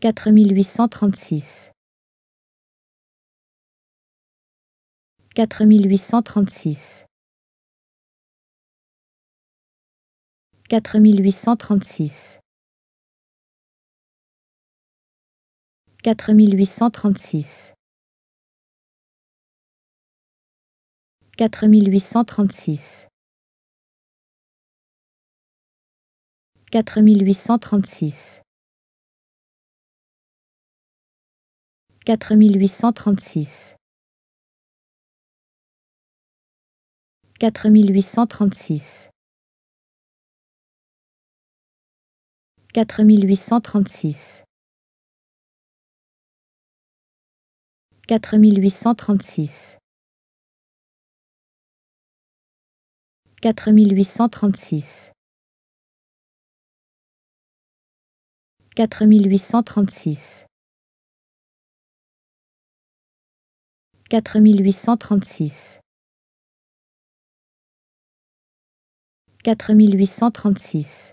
Quatre mille huit cent trente-six. Quatre mille huit cent trente-six. Quatre mille huit cent trente-six. Quatre mille huit cent trente-six. Quatre mille huit cent trente-six. Quatre mille huit cent trente-six. Quatre mille huit cent trente-six. Quatre mille huit cent trente-six. Quatre mille huit cent trente-six. Quatre mille huit cent trente-six. quatre mille huit cent trente-six quatre mille huit cent trente-six